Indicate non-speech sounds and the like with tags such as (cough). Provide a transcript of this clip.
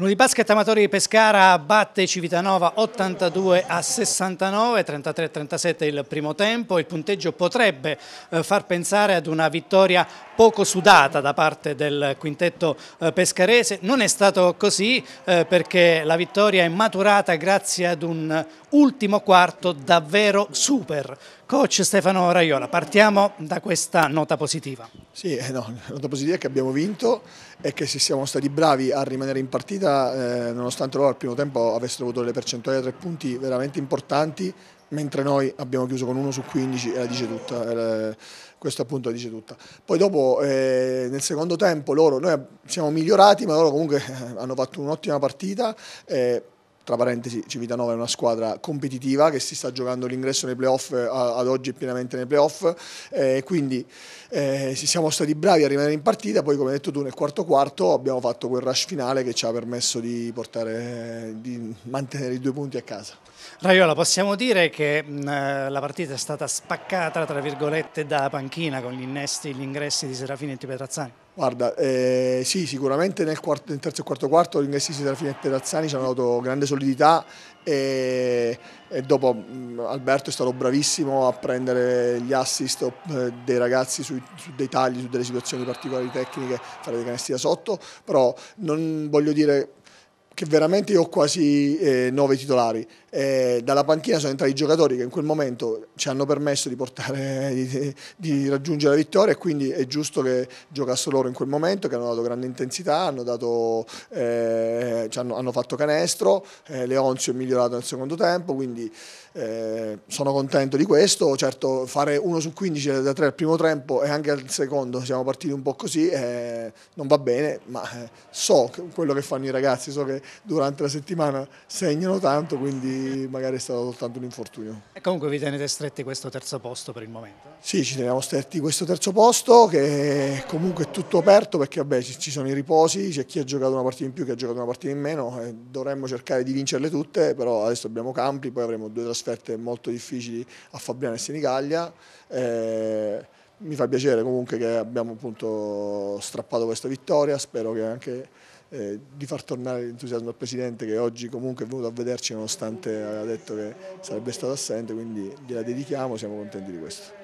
L'Unibasket Amatori di Pescara batte Civitanova 82 a 69, 33-37 il primo tempo. Il punteggio potrebbe eh, far pensare ad una vittoria poco sudata da parte del quintetto eh, pescarese. Non è stato così eh, perché la vittoria è maturata grazie ad un ultimo quarto davvero super. Coach Stefano Raiola, partiamo da questa nota positiva. Sì, eh, no, la nota positiva è che abbiamo vinto e che se siamo stati bravi a rimanere in partita eh, nonostante loro al primo tempo avessero avuto delle percentuali da tre punti veramente importanti mentre noi abbiamo chiuso con 1 su 15 e la dice tutta, la, questo appunto la dice tutta. Poi dopo eh, nel secondo tempo loro, noi siamo migliorati ma loro comunque eh, hanno fatto un'ottima partita. Eh, tra parentesi Civitanova è una squadra competitiva che si sta giocando l'ingresso nei playoff eh, ad oggi pienamente nei playoff eh, quindi eh, siamo stati bravi a rimanere in partita poi come hai detto tu nel quarto quarto abbiamo fatto quel rush finale che ci ha permesso di, portare, eh, di mantenere i due punti a casa Raiola, possiamo dire che mm, eh, la partita è stata spaccata, tra virgolette, da panchina con gli innesti, e gli ingressi di Serafini e di Petrazzani? Guarda, eh, sì, sicuramente nel, quarto, nel, terzo e quarto quarto gli ingressi di Serafini e Petrazzani ci hanno dato grande solidità e, e dopo mh, mm, Alberto è stato bravissimo a prendere gli assist eh, dei ragazzi su, su, dei tagli, su delle situazioni particolari tecniche, fare dei canestri da sotto, però non voglio dire che veramente io ho quasi eh, nove titolari eh, dalla panchina sono entrati i giocatori che in quel momento ci hanno permesso di, portare, (laughs) di, di raggiungere la vittoria e quindi è giusto che giocassero loro in quel momento, che hanno dato grande intensità, hanno, dato, eh, hanno, hanno fatto canestro, eh, Leonzio è migliorato nel secondo tempo, quindi eh, sono contento di questo, certo fare 1 su 15 da 3 al primo tempo e anche al secondo siamo partiti un po' così, eh, non va bene, ma eh, so quello che fanno i ragazzi, so che durante la settimana segnano tanto, quindi magari è stato soltanto un infortunio. E comunque vi tenete stretti questo terzo posto per il momento? Sì, ci teniamo stretti questo terzo posto che comunque è tutto aperto perché vabbè, ci sono i riposi, c'è chi ha giocato una partita in più, chi ha giocato una partita in meno, dovremmo cercare di vincerle tutte, però adesso abbiamo campi, poi avremo due trasferte molto difficili a Fabriano e Senigallia. Eh, mi fa piacere comunque che abbiamo appunto strappato questa vittoria, spero che anche eh, di far tornare l'entusiasmo al Presidente che oggi comunque è venuto a vederci nonostante aveva detto che sarebbe stato assente, quindi gliela dedichiamo, siamo contenti di questo.